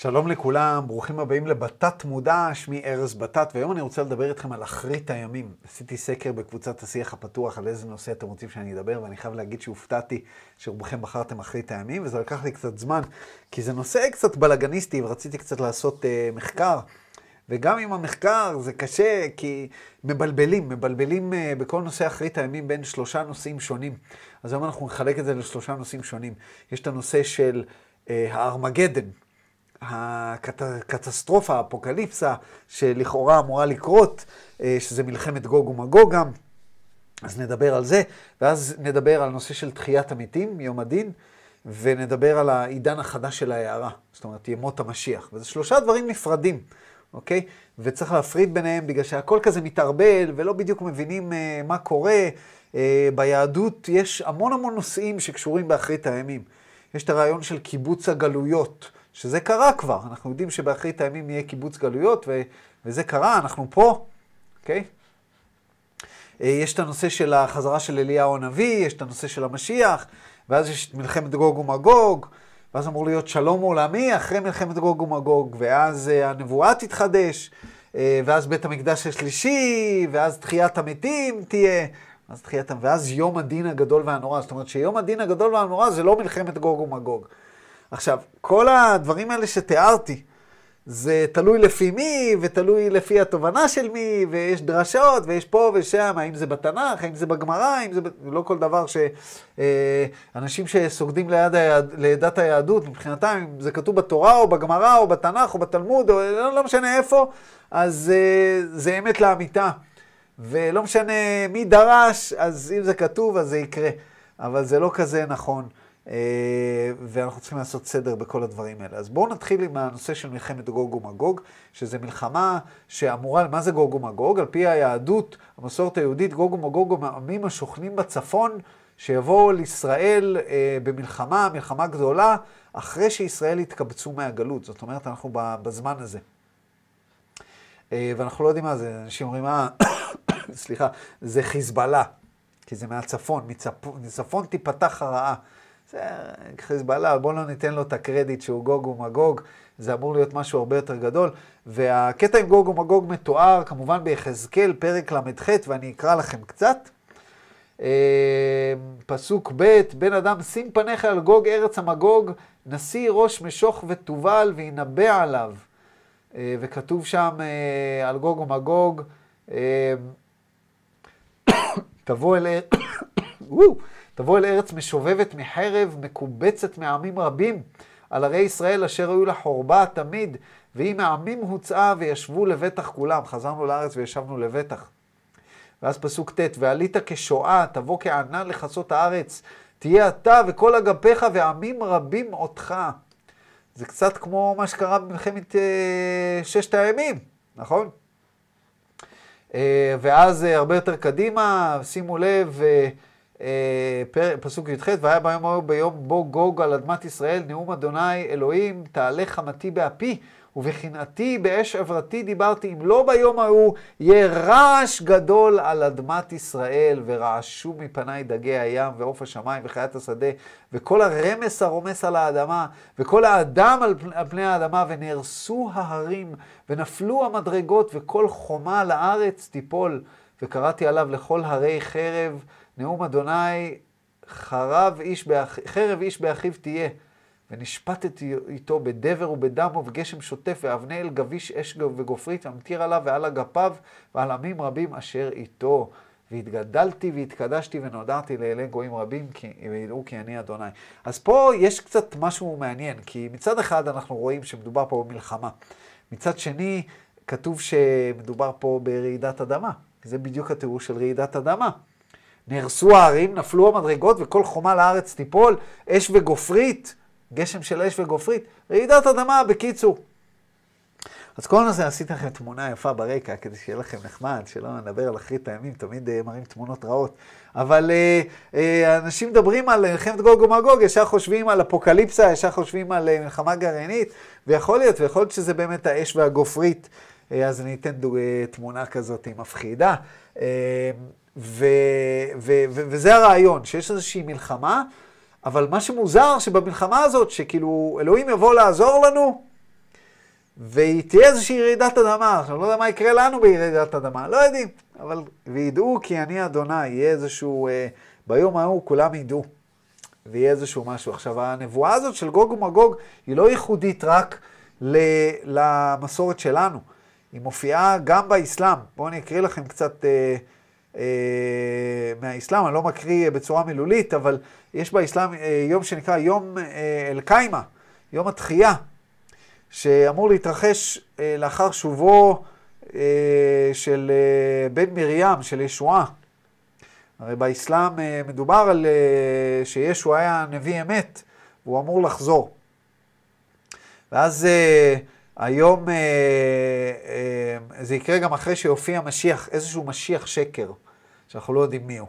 שלום לכולם, ברוכים הבאים לבטת מודע, שמי ארז בטת, והיום אני רוצה לדבר איתכם על אחרית הימים. עשיתי סקר בקבוצת השיח הפתוח על איזה נושא אתם רוצים שאני אדבר, ואני חייב להגיד שהופתעתי שרובכם בחרתם אחרית הימים, וזה לקח לי קצת זמן, כי זה נושא קצת בלאגניסטי, ורציתי קצת לעשות uh, מחקר. וגם עם המחקר זה קשה, כי מבלבלים, מבלבלים uh, בכל נושא אחרית הימים בין שלושה נושאים שונים. אז היום אנחנו נחלק את זה לשלושה נושאים שונים. יש את הנושא של uh, הארמגדן. הקטסטרופה, האפוקליפסה, שלכאורה אמורה לקרות, אה, שזה מלחמת גוג ומגוג גם. אז נדבר על זה, ואז נדבר על נושא של תחיית המתים, יום הדין, ונדבר על העידן החדש של ההערה, זאת אומרת, ימות המשיח. וזה שלושה דברים נפרדים, אוקיי? וצריך להפריד ביניהם, בגלל שהכל כזה מתערבל, ולא בדיוק מבינים אה, מה קורה. אה, ביהדות יש המון המון נושאים שקשורים באחרית הימים. יש את הרעיון של קיבוץ הגלויות. שזה קרה כבר. אנחנו יודעים שבאחרית הימים יהיה קיבוץ גלויות, ו- וזה קרה, אנחנו פה, אוקיי? Okay? אה, יש את הנושא של החזרה של אליהו הנביא, יש את הנושא של המשיח, ואז יש את מלחמת גוג ומגוג, ואז אמור להיות שלום עולמי אחרי מלחמת גוג ומגוג, ואז אה, הנבואה תתחדש, אה, ואז בית המקדש השלישי, ואז תחיית המתים תהיה, אז תחיית, ואז יום הדין הגדול והנורא. זאת אומרת שיום הדין הגדול והנורא זה לא מלחמת גוג ומגוג. עכשיו, כל הדברים האלה שתיארתי, זה תלוי לפי מי, ותלוי לפי התובנה של מי, ויש דרשות, ויש פה ושם, האם זה בתנ"ך, האם זה בגמרא, האם זה... לא כל דבר ש... אה, אנשים שסוגדים ליד היד... לידת היהדות, מבחינתם, אם זה כתוב בתורה, או בגמרא, או בתנ"ך, או בתלמוד, או לא, לא משנה איפה, אז אה, זה אמת לאמיתה. ולא משנה מי דרש, אז אם זה כתוב, אז זה יקרה. אבל זה לא כזה נכון. אה, ואנחנו צריכים לעשות סדר בכל הדברים האלה. אז בואו נתחיל עם הנושא של מלחמת גוג ומגוג, שזה מלחמה שאמורה, מה זה גוג ומגוג? על פי היהדות, המסורת היהודית, גוג ומגוג הם העמים השוכנים בצפון, שיבואו לישראל אה, במלחמה, מלחמה גדולה, אחרי שישראל יתקבצו מהגלות. זאת אומרת, אנחנו בזמן הזה. אה, ואנחנו לא יודעים מה זה, אנשים אומרים, אה, סליחה, זה חיזבאללה, כי זה מהצפון, מצפון, מצפון תיפתח הרעה. בסדר, חיזבאללה, בואו לא ניתן לו את הקרדיט שהוא גוג ומגוג, זה אמור להיות משהו הרבה יותר גדול. והקטע עם גוג ומגוג מתואר כמובן ביחזקאל, פרק ל"ח, ואני אקרא לכם קצת. אה, פסוק ב', בן אדם שים פניך על גוג ארץ המגוג, נשיא ראש משוך ותובל וינבא עליו. אה, וכתוב שם אה, על גוג ומגוג, תבוא אל... תבוא אל ארץ משובבת מחרב, מקובצת מעמים רבים, על ערי ישראל אשר היו לחורבה תמיד, והיא מעמים הוצאה וישבו לבטח כולם. חזרנו לארץ וישבנו לבטח. ואז פסוק ט', ועלית כשואה, תבוא כענן לכסות הארץ, תהיה אתה וכל אגפיך ועמים רבים אותך. זה קצת כמו מה שקרה במלחמת אה, ששת הימים, נכון? אה, ואז אה, הרבה יותר קדימה, שימו לב, אה, אה, פסוק י"ח, והיה ביום ההוא ביום בו גוג על אדמת ישראל, נאום אדוני אלוהים, תעלה חמתי באפי, ובקנאתי באש עברתי דיברתי, אם לא ביום ההוא, יהיה רעש גדול על אדמת ישראל, ורעשו מפניי דגי הים, ועוף השמיים, וחיית השדה, וכל הרמס הרומס על האדמה, וכל האדם על פני האדמה, ונהרסו ההרים, ונפלו המדרגות, וכל חומה לארץ תיפול. וקראתי עליו לכל הרי חרב, נאום אדוני, חרב איש באח... חרב איש באחיו תהיה, ונשפטתי איתו בדבר ובדם ובגשם שוטף, ואבני אל גביש אש וגופרית, ומתיר עליו ועל אגפיו ועל עמים רבים אשר איתו. והתגדלתי והתקדשתי ונודעתי לאלי גויים רבים, כי ידעו כי אני אדוני. אז פה יש קצת משהו מעניין, כי מצד אחד אנחנו רואים שמדובר פה במלחמה. מצד שני, כתוב שמדובר פה ברעידת אדמה. זה בדיוק התיאור של רעידת אדמה. נהרסו הערים, נפלו המדרגות וכל חומה לארץ תיפול, אש וגופרית, גשם של אש וגופרית, רעידת אדמה, בקיצור. אז כל הזה עשיתי לכם תמונה יפה ברקע, כדי שיהיה לכם נחמד, שלא נדבר על אחרית הימים, תמיד אה, מראים תמונות רעות. אבל אה, אה, אנשים מדברים על אה, מלחמת גוג ומגוג, ישר חושבים על אפוקליפסה, ישר חושבים על uh, מלחמה גרעינית, ויכול להיות, ויכול להיות שזה באמת האש והגופרית. אה, אז אני אתן דו, תמונה כזאת מפחידה. אה, ו, ו, ו, וזה הרעיון, שיש איזושהי מלחמה, אבל מה שמוזר שבמלחמה הזאת, שכאילו אלוהים יבוא לעזור לנו, והיא תהיה איזושהי רעידת אדמה. עכשיו, לא יודע מה יקרה לנו ברעידת אדמה, לא יודעים. אבל, וידעו כי אני אדוני, יהיה איזשהו, אה, ביום ההוא כולם ידעו. ויהיה איזשהו משהו. עכשיו, הנבואה הזאת של גוג ומגוג היא לא ייחודית רק ל, למסורת שלנו. היא מופיעה גם באסלאם. בואו אני אקריא לכם קצת... אה, אה, מהאסלאם, אני לא מקריא בצורה מילולית, אבל יש באסלאם אה, יום שנקרא יום אה, אל-קיימה, יום התחייה, שאמור להתרחש לאחר שובו של בן מרים, של ישועה. הרי באסלאם מדובר על שישו היה נביא אמת, והוא אמור לחזור. ואז היום אה, אה, זה יקרה גם אחרי שיופיע משיח, איזשהו משיח שקר, שאנחנו לא יודעים מי הוא.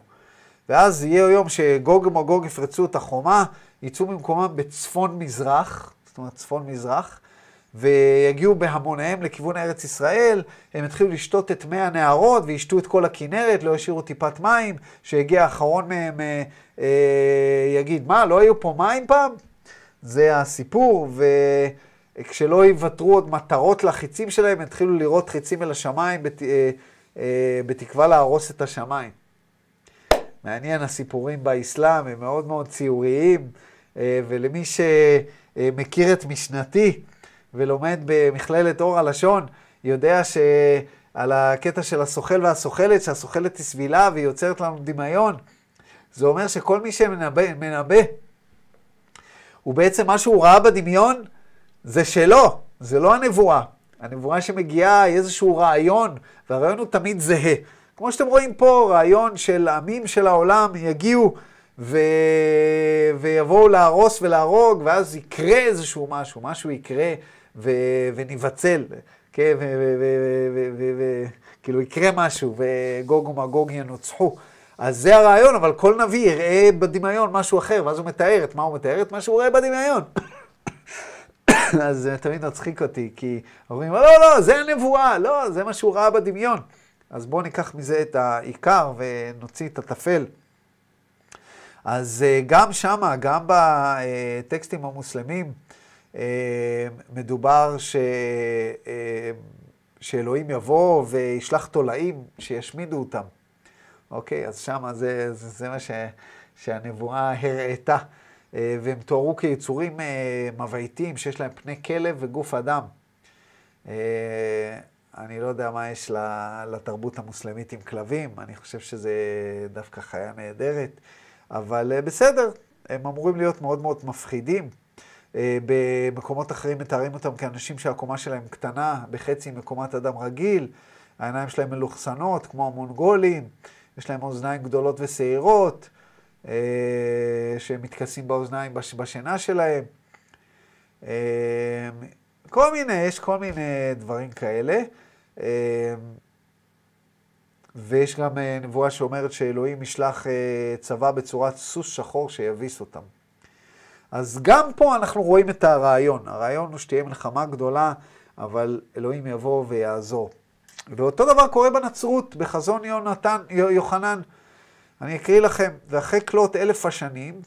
ואז יהיה יום שגוג ומגוג יפרצו את החומה, יצאו ממקומם בצפון-מזרח, זאת אומרת צפון-מזרח, ויגיעו בהמוניהם לכיוון ארץ ישראל, הם יתחילו לשתות את מי הנהרות וישתו את כל הכינרת, לא ישאירו טיפת מים, שיגיע האחרון מהם אה, אה, יגיד, מה, לא היו פה מים פעם? זה הסיפור, ו... כשלא יוותרו עוד מטרות לחיצים שלהם, יתחילו התחילו לירות חיצים אל השמיים בת, אה, אה, בתקווה להרוס את השמיים. מעניין, הסיפורים באסלאם הם מאוד מאוד ציוריים, אה, ולמי שמכיר את משנתי ולומד במכללת אור הלשון, יודע שעל הקטע של הסוכל והסוכלת, שהסוכלת היא סבילה והיא יוצרת לנו דמיון, זה אומר שכל מי שמנבא, מנבא, הוא בעצם מה שהוא ראה בדמיון, זה שלו, זה לא הנבואה. הנבואה שמגיעה היא איזשהו רעיון, והרעיון הוא תמיד זהה. כמו שאתם רואים פה, רעיון של עמים של העולם יגיעו ו... ויבואו להרוס ולהרוג, ואז יקרה איזשהו משהו, משהו יקרה ו... וניבצל, כן, וכאילו יקרה משהו, וגוג ומגוג ינוצחו. אז זה הרעיון, אבל כל נביא יראה בדמיון משהו אחר, ואז הוא מתאר את מה הוא מתאר, את מה שהוא רואה בדמיון. אז זה תמיד מצחיק אותי, כי אומרים, לא, לא, זה הנבואה, לא, זה מה שהוא ראה בדמיון. אז בואו ניקח מזה את העיקר ונוציא את הטפל. אז אה, גם שמה, גם בטקסטים המוסלמים, אה, מדובר ש... אה, שאלוהים יבוא וישלח תולעים שישמידו אותם. אוקיי, אז שמה זה, זה, זה מה ש... שהנבואה הראתה. אה, והם תוארו כיצורים אה, מבעיתים שיש להם פני כלב וגוף אדם. אה, אני לא יודע מה יש לתרבות המוסלמית עם כלבים, אני חושב שזה דווקא חיה נהדרת, אבל בסדר, הם אמורים להיות מאוד מאוד מפחידים. במקומות אחרים מתארים אותם כאנשים שהקומה שלהם קטנה בחצי מקומת אדם רגיל, העיניים שלהם מלוכסנות, כמו המונגולים, יש להם אוזניים גדולות ושעירות. אה, שהם מתכסים באוזניים בש, בשינה שלהם. אה, כל מיני, יש כל מיני דברים כאלה. אה, ויש גם נבואה שאומרת שאלוהים ישלח צבא בצורת סוס שחור שיביס אותם. אז גם פה אנחנו רואים את הרעיון. הרעיון הוא שתהיה מלחמה גדולה, אבל אלוהים יבוא ויעזור. ואותו דבר קורה בנצרות, בחזון יונתן, יוחנן. אני אקריא לכם, ואחרי כלות אלף השנים,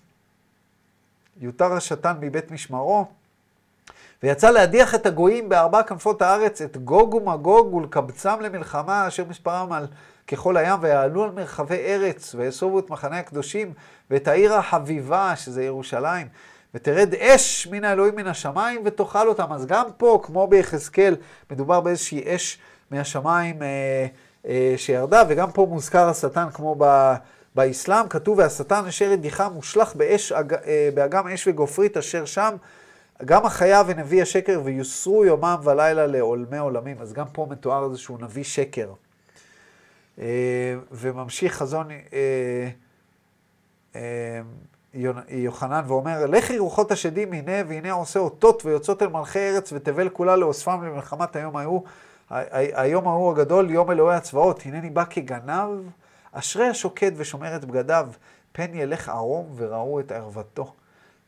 יותר השטן מבית משמרו, ויצא להדיח את הגויים בארבע כנפות הארץ, את גוג ומגוג, ולקבצם למלחמה, אשר מספרם על ככל הים, ויעלו על מרחבי ארץ, ויסובו את מחנה הקדושים, ואת העיר החביבה, שזה ירושלים, ותרד אש מן האלוהים מן השמיים, ותאכל אותם. אז גם פה, כמו ביחזקאל, מדובר באיזושהי אש מהשמיים אה, אה, שירדה, וגם פה מוזכר השטן כמו ב... באסלאם כתוב, והשטן אשר הדיחם מושלך באש, אה, באגם אש וגופרית אשר שם, גם החיה ונביא השקר ויוסרו יומם ולילה לעולמי עולמים. אז גם פה מתואר איזשהו נביא שקר. אה, וממשיך חזון אה, יוחנן ואומר, לכי רוחות השדים, הנה והנה עושה אותות ויוצאות אל מלכי ארץ ותבל כולה לאוספם למלחמת היום ההוא, היום ההוא הגדול, יום אלוהי הצבאות, הנני בא כגנב. אשרי השוקד ושומר את בגדיו, פן ילך ערום וראו את ערוותו.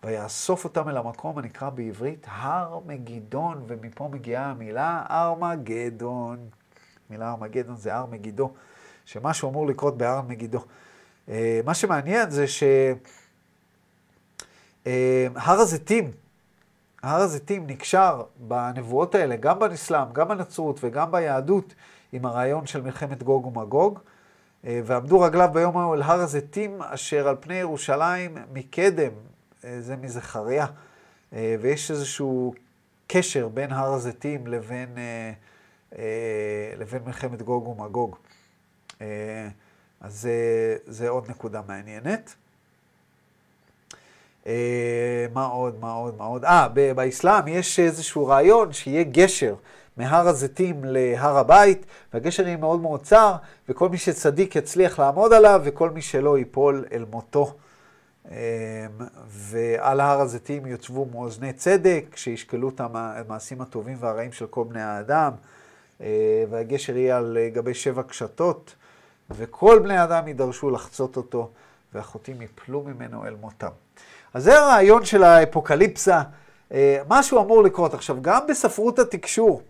ויאסוף אותם אל המקום הנקרא בעברית הר מגידון, ומפה מגיעה המילה ארמגדון. המילה ארמגדון זה הר מגידו, שמשהו אמור לקרות בהר מגידו. אה, מה שמעניין זה שהר אה, הזיתים, הר הזיתים נקשר בנבואות האלה, גם באסלאם, גם בנצרות וגם ביהדות, עם הרעיון של מלחמת גוג ומגוג. אה, ועמדו רגליו ביום ההוא אל הר הזיתים אשר על פני ירושלים מקדם, אה, זה מזכריה. אה, ויש איזשהו קשר בין הר הזיתים לבין, לבין מלחמת גוג ומגוג. אז זה, זה עוד נקודה מעניינת. מה עוד, מה עוד, מה עוד? אה, באסלאם יש איזשהו רעיון שיהיה גשר מהר הזיתים להר הבית, והגשר יהיה מאוד מאוד צר, וכל מי שצדיק יצליח לעמוד עליו, וכל מי שלא ייפול אל מותו. אמ, ועל הר הזיתים יוצבו מאוזני צדק, שישקלו את המעשים הטובים והרעים של כל בני האדם, אמ, והגשר יהיה על גבי שבע קשתות, וכל בני האדם יידרשו לחצות אותו, והחוטים יפלו ממנו אל מותם. אז זה הרעיון של האפוקליפסה. אמ, משהו אמור לקרות. עכשיו, גם בספרות התקשור,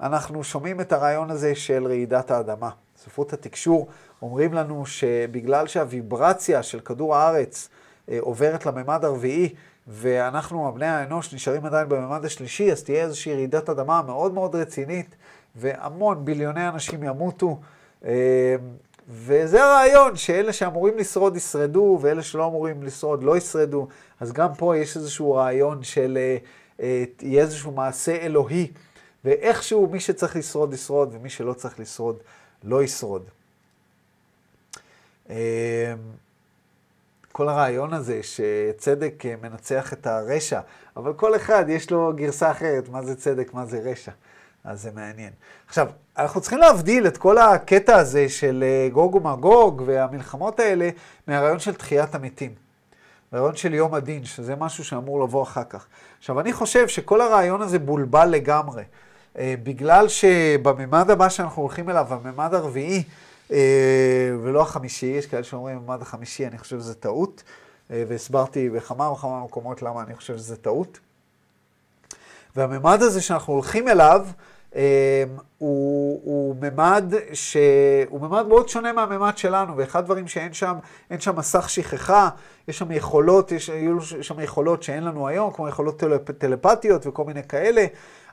אנחנו שומעים את הרעיון הזה של רעידת האדמה. ספרות התקשור אומרים לנו שבגלל שהוויברציה של כדור הארץ אה, עוברת לממד הרביעי, ואנחנו, הבני האנוש, נשארים עדיין בממד השלישי, אז תהיה איזושהי רעידת אדמה מאוד מאוד רצינית, והמון, ביליוני אנשים ימותו. אה, וזה הרעיון, שאלה שאמורים לשרוד ישרדו, ואלה שלא אמורים לשרוד לא ישרדו. אז גם פה יש איזשהו רעיון של, אה, יהיה איזשהו מעשה אלוהי ואיכשהו מי שצריך לשרוד, ישרוד, ומי שלא צריך לשרוד, לא ישרוד. אמ, כל הרעיון הזה שצדק אה, מנצח את הרשע, אבל כל אחד יש לו גרסה אחרת, מה זה צדק, מה זה רשע. אז זה מעניין. עכשיו, אנחנו צריכים להבדיל את כל הקטע הזה של אה, גוג ומגוג והמלחמות האלה מהרעיון של תחיית המתים. הרעיון של יום הדין, שזה משהו שאמור לבוא אחר כך. עכשיו, אני חושב שכל הרעיון הזה בולבל לגמרי. אה, בגלל שבממד הבא שאנחנו הולכים אליו, הממד הרביעי אה, ולא החמישי, יש כאלה שאומרים הממד החמישי, אני חושב שזה טעות, אה, והסברתי בכמה וכמה מקומות למה אני חושב שזה טעות. והממד הזה שאנחנו הולכים אליו, אמ, הוא, הוא ממד ש... הוא ממד מאוד שונה מהממד שלנו, ואחד הדברים שאין שם, אין שם מסך שכחה, יש שם יכולות, יש, היו שם יכולות שאין לנו היום, כמו יכולות טל, טלפתיות וכל מיני כאלה,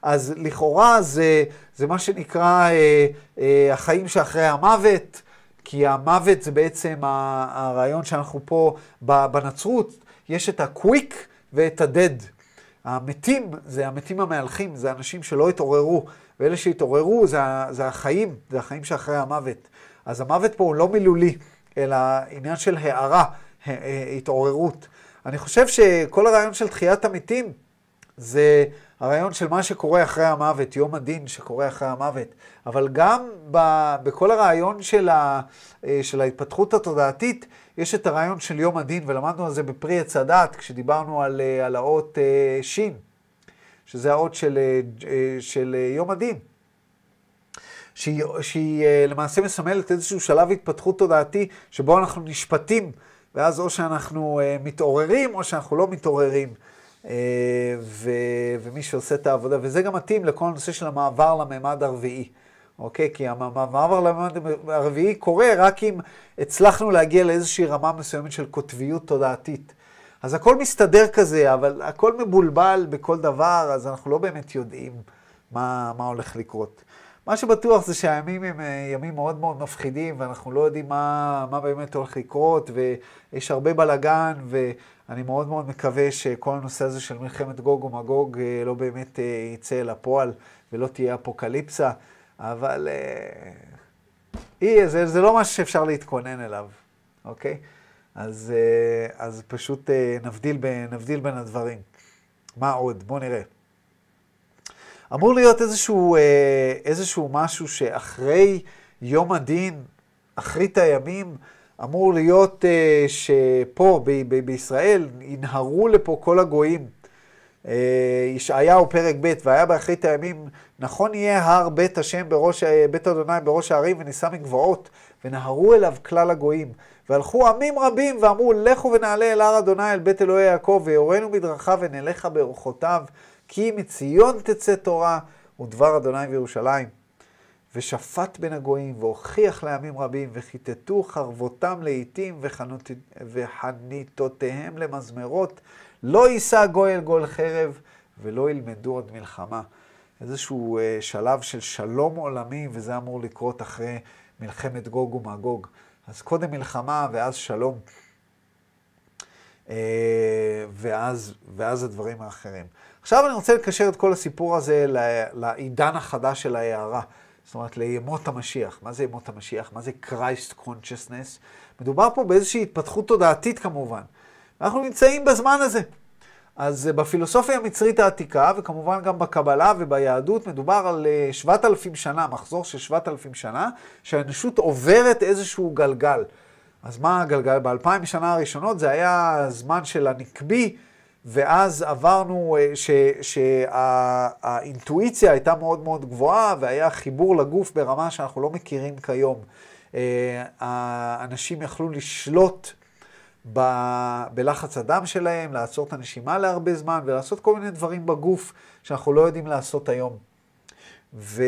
אז לכאורה זה, זה מה שנקרא אה, אה, החיים שאחרי המוות, כי המוות זה בעצם הרעיון שאנחנו פה בנצרות, יש את ה-quick ואת ה-dead. המתים זה המתים המהלכים, זה אנשים שלא התעוררו, ואלה שהתעוררו זה, זה החיים, זה החיים שאחרי המוות. אז המוות פה הוא לא מילולי, אלא עניין של הארה, התעוררות. אני חושב שכל הרעיון של תחיית המתים זה הרעיון של מה שקורה אחרי המוות, יום הדין שקורה אחרי המוות. אבל גם ב, בכל הרעיון של, ה, אה, של ההתפתחות התודעתית, יש את הרעיון של יום הדין, ולמדנו על זה בפרי עץ הדת, כשדיברנו על, אה, על האות אה, שין, שזה האות של, אה, של יום הדין, שהיא, שהיא למעשה מסמלת איזשהו שלב התפתחות תודעתי, שבו אנחנו נשפטים, ואז או שאנחנו מתעוררים, או שאנחנו לא מתעוררים. ו, ומי שעושה את העבודה, וזה גם מתאים לכל הנושא של המעבר לממד הרביעי. אוקיי? כי המעבר לממד הרביעי קורה רק אם הצלחנו להגיע לאיזושהי רמה מסוימת של קוטביות תודעתית. אז הכל מסתדר כזה, אבל הכל מבולבל בכל דבר, אז אנחנו לא באמת יודעים מה, מה הולך לקרות. מה שבטוח זה שהימים הם אה, ימים מאוד מאוד מפחידים, ואנחנו לא יודעים מה, מה באמת הולך לקרות, ויש הרבה בלאגן, ואני מאוד מאוד מקווה שכל הנושא הזה של מלחמת גוג ומגוג אה, לא באמת אה, יצא אל הפועל, ולא תהיה אפוקליפסה. אבל אי, אה, זה, זה לא משהו שאפשר להתכונן אליו, אוקיי? אז, אה, אז פשוט אה, נבדיל, ב, נבדיל בין הדברים. מה עוד? בואו נראה. אמור להיות איזשהו, איזשהו משהו שאחרי יום הדין, אחרית הימים, אמור להיות שפה, ב- ב- בישראל, ינהרו לפה כל הגויים. אה, ישעיהו פרק ב', והיה באחרית הימים, נכון יהיה הר בית השם בראש, אה, בית אדוני בראש הערים ונישא מגבעות, ונהרו אליו כלל הגויים. והלכו עמים רבים ואמרו, לכו ונעלה אל הר אדוני אל בית אלוהי יעקב, ויורנו מדרכיו ונלכה באורחותיו, כי מציון תצא תורה ודבר אדוני בירושלים. ושפט בין הגויים, והוכיח לעמים רבים, וכיתתו חרבותם לאיתים, וחניתותיהם למזמרות, לא יישא גוי אל גוי חרב ולא ילמדו עוד מלחמה. איזשהו אה, שלב של שלום עולמי, וזה אמור לקרות אחרי מלחמת גוג ומגוג. אז קודם מלחמה ואז שלום. אה, ואז, ואז הדברים האחרים. עכשיו אני רוצה לקשר את כל הסיפור הזה לעידן החדש של ההערה. זאת אומרת, לימות המשיח. מה זה ימות המשיח? מה זה Christ consciousness? מדובר פה באיזושהי התפתחות תודעתית כמובן. אנחנו נמצאים בזמן הזה. אז אה, בפילוסופיה המצרית העתיקה, וכמובן גם בקבלה וביהדות, מדובר על 7,000 אה, שנה, מחזור של 7,000 שנה, שהאנושות עוברת איזשהו גלגל. אז מה הגלגל? באלפיים שנה הראשונות זה היה הזמן של הנקבי, ואז עברנו שהאינטואיציה שה, הייתה מאוד מאוד גבוהה, והיה חיבור לגוף ברמה שאנחנו לא מכירים כיום. אה, האנשים יכלו לשלוט ב... בלחץ הדם שלהם, לעצור את הנשימה להרבה זמן ולעשות כל מיני דברים בגוף שאנחנו לא יודעים לעשות היום. ו...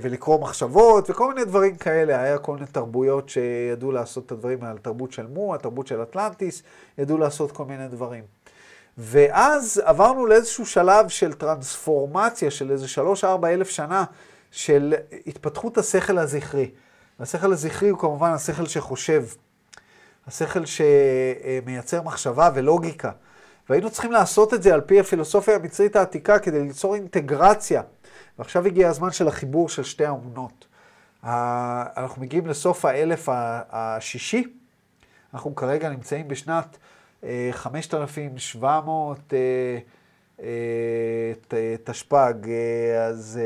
ולקרוא מחשבות וכל מיני דברים כאלה. היה כל מיני תרבויות שידעו לעשות את הדברים האלה. התרבות של מו, התרבות של אטלנטיס, ידעו לעשות כל מיני דברים. ואז עברנו לאיזשהו שלב של טרנספורמציה של איזה שלוש, ארבע אלף שנה של התפתחות השכל הזכרי. והשכל הזכרי הוא כמובן השכל שחושב. השכל שמייצר מחשבה ולוגיקה. והיינו צריכים לעשות את זה על פי הפילוסופיה המצרית העתיקה כדי ליצור אינטגרציה. ועכשיו הגיע הזמן של החיבור של שתי האומנות. אנחנו מגיעים לסוף האלף השישי, אנחנו כרגע נמצאים בשנת 5,700 אה, אה, אה, תשפ"ג, אז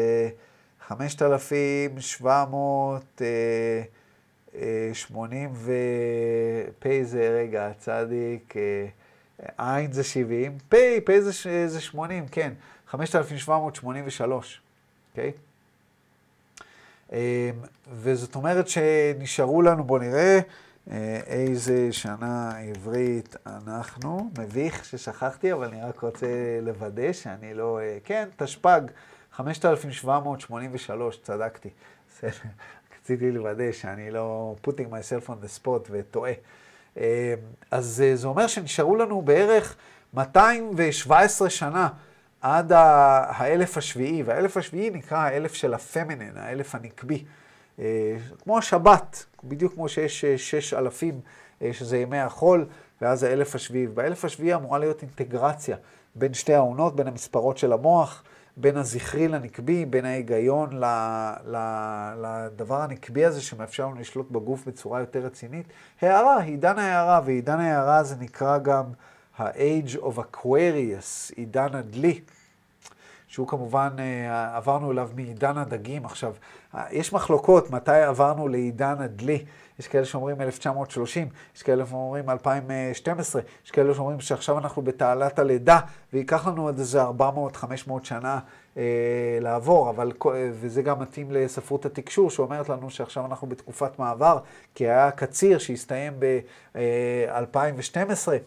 5,700... 80 ופ' זה, רגע, צדיק, אה, עין זה 70, פ', פ' זה, זה 80, כן, 5,783, אוקיי? Okay? אמ, וזאת אומרת שנשארו לנו, בואו נראה, אה, איזה שנה עברית אנחנו. מביך ששכחתי, אבל אני רק רוצה לוודא שאני לא... אה, כן, תשפ"ג, 5,783, צדקתי. בסדר. רציתי לוודא שאני לא putting myself on the spot וטועה. אמ, אז אה, זה אומר שנשארו לנו בערך 217 שנה עד האלף השביעי, והאלף השביעי נקרא האלף של הפמינן, האלף הנקבי. אה, כמו השבת, בדיוק כמו שיש אה, שש אלפים, שזה ימי החול, ואז האלף השביעי. באלף השביעי אמורה להיות אינטגרציה בין שתי העונות, בין המספרות של המוח. בין הזכרי לנקבי, בין ההיגיון ל, ל, לדבר הנקבי הזה שמאפשר לנו לשלוט בגוף בצורה יותר רצינית. הערה, עידן ההערה, ועידן ההערה זה נקרא גם ה-Age of Aquarius, עידן הדלי. שהוא כמובן, אה, עברנו אליו מעידן הדגים. עכשיו, אה, יש מחלוקות מתי עברנו לעידן הדלי. יש כאלה שאומרים 1930, יש כאלה שאומרים 2012, יש כאלה שאומרים שעכשיו אנחנו בתעלת הלידה, וייקח לנו עוד איזה 400-500 שנה אה, לעבור, אבל, אה, וזה גם מתאים לספרות התקשור, שאומרת לנו שעכשיו אנחנו בתקופת מעבר, כי היה קציר שהסתיים ב-2012. אה,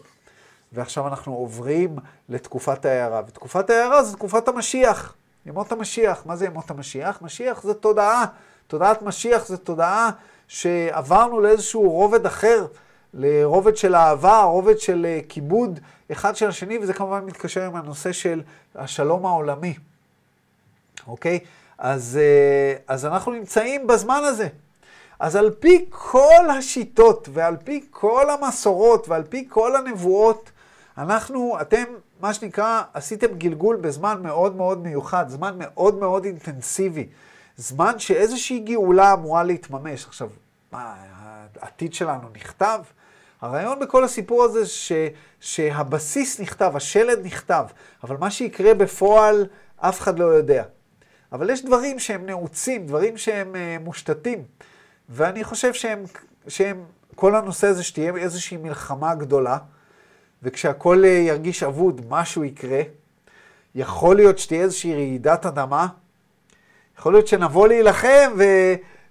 ועכשיו אנחנו עוברים לתקופת ההערה. ותקופת ההערה זו תקופת המשיח, ימות המשיח. מה זה ימות המשיח? משיח זה תודעה. תודעת משיח זה תודעה שעברנו לאיזשהו רובד אחר, לרובד של אהבה, רובד של אה, כיבוד אחד של השני, וזה כמובן מתקשר עם הנושא של השלום העולמי, אוקיי? אז, אה, אז אנחנו נמצאים בזמן הזה. אז על פי כל השיטות ועל פי כל המסורות ועל פי כל הנבואות, אנחנו, אתם, מה שנקרא, עשיתם גלגול בזמן מאוד מאוד מיוחד, זמן מאוד מאוד אינטנסיבי, זמן שאיזושהי גאולה אמורה להתממש. עכשיו, מה, העתיד שלנו נכתב? הרעיון בכל הסיפור הזה ש, שהבסיס נכתב, השלד נכתב, אבל מה שיקרה בפועל, אף אחד לא יודע. אבל יש דברים שהם נעוצים, דברים שהם uh, מושתתים, ואני חושב שהם, שהם, כל הנושא הזה שתהיה איזושהי מלחמה גדולה, וכשהכול אה, ירגיש אבוד, משהו יקרה. יכול להיות שתהיה איזושהי רעידת אדמה. יכול להיות שנבוא להילחם, ו...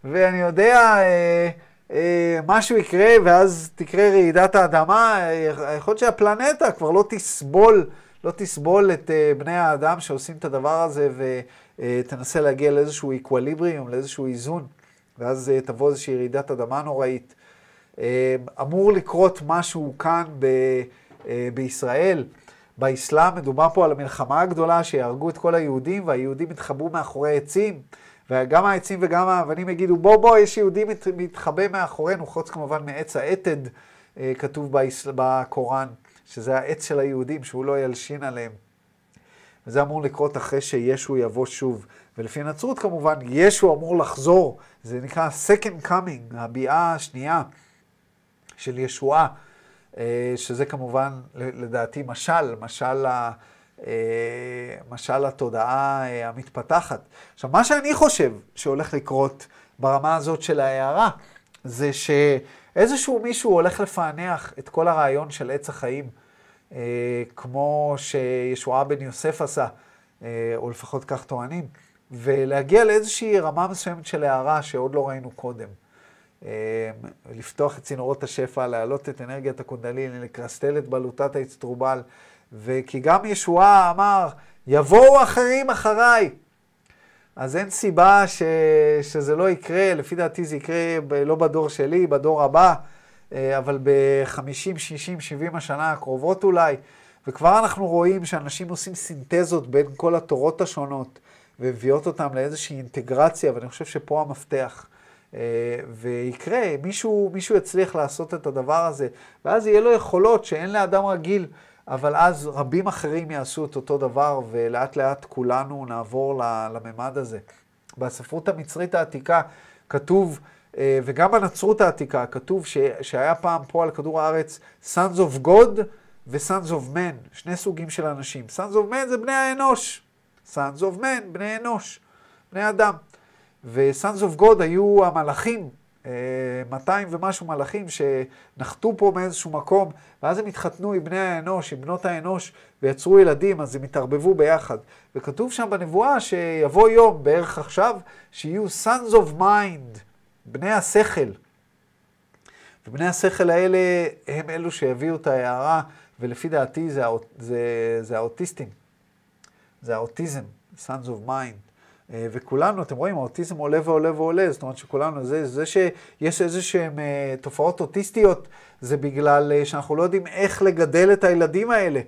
ואני יודע, אה, אה, משהו יקרה, ואז תקרה רעידת האדמה. אה, יכול להיות שהפלנטה כבר לא תסבול, לא תסבול את אה, בני האדם שעושים את הדבר הזה, ותנסה אה, להגיע לאיזשהו איקווליבריום, לאיזשהו איזון, ואז אה, תבוא איזושהי רעידת אדמה נוראית. אה, אמור לקרות משהו כאן ב... אה, בישראל, באסלאם, מדובר פה על המלחמה הגדולה שיהרגו את כל היהודים, והיהודים יתחבאו מאחורי עצים, וגם העצים וגם האבנים יגידו, בוא בוא, יש יהודים מתחבא מאחורינו, חוץ כמובן מעץ האתד, אה, כתוב באסל... בקוראן, שזה העץ של היהודים, שהוא לא ילשין עליהם. וזה אמור לקרות אחרי שישו יבוא שוב. ולפי הנצרות כמובן, ישו אמור לחזור, זה נקרא second coming, הביאה השנייה של ישועה. אה, שזה כמובן, לדעתי, משל, משל, ה, אה, משל התודעה אה, המתפתחת. עכשיו, מה שאני חושב שהולך לקרות ברמה הזאת של ההערה, זה שאיזשהו מישהו הולך לפענח את כל הרעיון של עץ החיים, כמו שישועה בן יוסף עשה, או לפחות כך טוענים, ולהגיע לאיזושהי רמה מסוימת של הערה שעוד לא ראינו קודם. אמ, לפתוח את צינורות השפע, להעלות את אנרגיית הקונדלין, לקרסטל את בלוטת האצטרובל, וכי גם ישועה אמר, יבואו אחרים אחריי. אז אין סיבה ש... שזה לא יקרה, לפי דעתי זה יקרה ב... לא בדור שלי, בדור הבא, אה, אבל ב-50, 60, 70 השנה הקרובות אולי. וכבר אנחנו רואים שאנשים עושים סינתזות בין כל התורות השונות, ומביאות אותם לאיזושהי אינטגרציה, ואני חושב שפה המפתח. אה, ויקרה, מישהו, מישהו יצליח לעשות את הדבר הזה, ואז יהיה לו יכולות שאין לאדם רגיל, אבל אז רבים אחרים יעשו את אותו דבר, ולאט לאט כולנו נעבור לממד הזה. בספרות המצרית העתיקה כתוב, אה, וגם בנצרות העתיקה כתוב ש, שהיה פעם פה על כדור הארץ Sons of God ו-Sons of Men, שני סוגים של אנשים. Sons of Men זה בני האנוש. Sons of Men, בני אנוש, בני אדם. וסאנס אוף גוד היו המלאכים, 200 אה, ומשהו מלאכים שנחתו פה מאיזשהו מקום, ואז הם התחתנו עם בני האנוש, עם בנות האנוש, ויצרו ילדים, אז הם התערבבו ביחד. וכתוב שם בנבואה שיבוא יום, בערך עכשיו, שיהיו סאנס אוף מיינד, בני השכל. ובני השכל האלה הם אלו שיביאו את ההערה, ולפי דעתי זה, זה, זה האוטיסטים, זה האוטיזם, סאנס אוף מיינד. אה, וכולנו, אתם רואים, האוטיזם עולה ועולה ועולה, זאת אומרת שכולנו, זה, זה שיש איזה שהן אה, תופעות אוטיסטיות, זה בגלל אה, שאנחנו לא יודעים איך לגדל את הילדים האלה.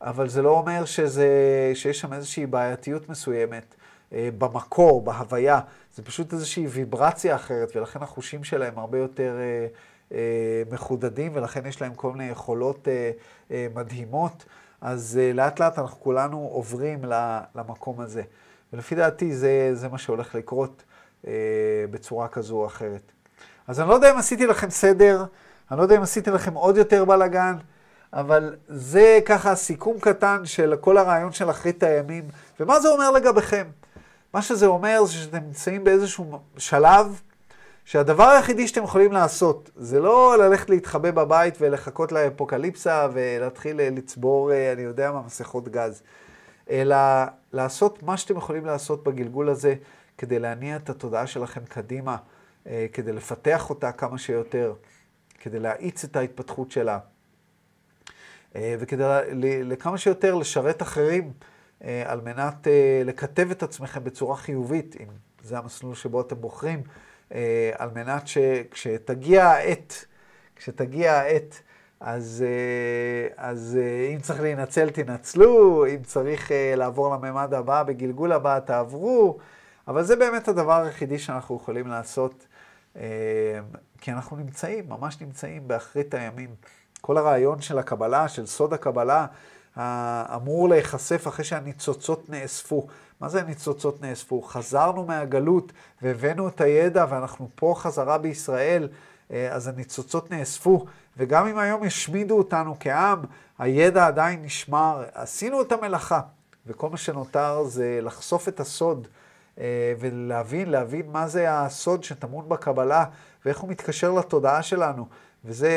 אבל זה לא אומר שזה, שיש שם איזושהי בעייתיות מסוימת במקור, בהוויה. זה פשוט איזושהי ויברציה אחרת, ולכן החושים שלהם הרבה יותר אה, אה, מחודדים, ולכן יש להם כל מיני יכולות אה, אה, מדהימות. אז אה, לאט לאט אנחנו כולנו עוברים למקום הזה. ולפי דעתי זה, זה מה שהולך לקרות אה, בצורה כזו או אחרת. אז אני לא יודע אם עשיתי לכם סדר, אני לא יודע אם עשיתי לכם עוד יותר בלאגן, אבל זה ככה סיכום קטן של כל הרעיון של אחרית הימים, ומה זה אומר לגביכם. מה שזה אומר זה שאתם נמצאים באיזשהו שלב שהדבר היחידי שאתם יכולים לעשות זה לא ללכת להתחבא בבית ולחכות לאפוקליפסה ולהתחיל לצבור, אה, אני יודע מה, מסכות גז. אלא לעשות מה שאתם יכולים לעשות בגלגול הזה כדי להניע את התודעה שלכם קדימה, אה, כדי לפתח אותה כמה שיותר, כדי להאיץ את ההתפתחות שלה, אה, וכדי לכמה שיותר לשרת אחרים אה, על מנת לקטב את עצמכם בצורה חיובית, אם זה המסלול שבו אתם בוחרים, על מנת שכשתגיע העת, כשתגיע העת, אז, אה, אז אה, אם צריך להינצל, תנצלו, אם צריך אה, לעבור לממד הבא, בגלגול הבא, תעברו, אבל זה באמת הדבר היחידי שאנחנו יכולים לעשות, כי אנחנו נמצאים, ממש נמצאים באחרית הימים. כל הרעיון של הקבלה, של סוד הקבלה, אמור להיחשף אחרי שהניצוצות נאספו. מה זה הניצוצות נאספו? חזרנו מהגלות והבאנו את הידע ואנחנו פה חזרה בישראל. אה, אז הניצוצות נאספו, וגם אם היום השמידו אותנו כעם, הידע עדיין נשמר, עשינו את המלאכה, וכל מה שנותר זה לחשוף את הסוד אה, ולהבין, להבין מה זה הסוד שטמון בקבלה ואיך הוא מתקשר לתודעה שלנו. וזה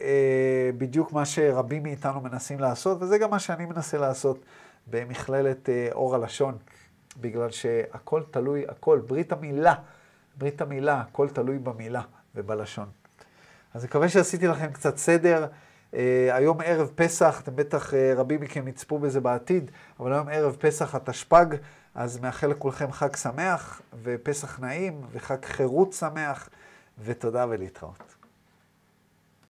אה, בדיוק מה שרבים מאיתנו מנסים לעשות, וזה גם מה שאני מנסה לעשות במכללת אור הלשון, בגלל שהכל תלוי, הכל, ברית המילה, ברית המילה, הכל תלוי במילה. ובלשון. אז אני מקווה שעשיתי לכם קצת סדר. Uh, היום ערב פסח, אתם בטח, uh, רבים מכם יצפו בזה בעתיד, אבל היום ערב פסח התשפ"ג, אז מאחל לכולכם חג שמח, ופסח נעים, וחג חירות שמח, ותודה ולהתראות.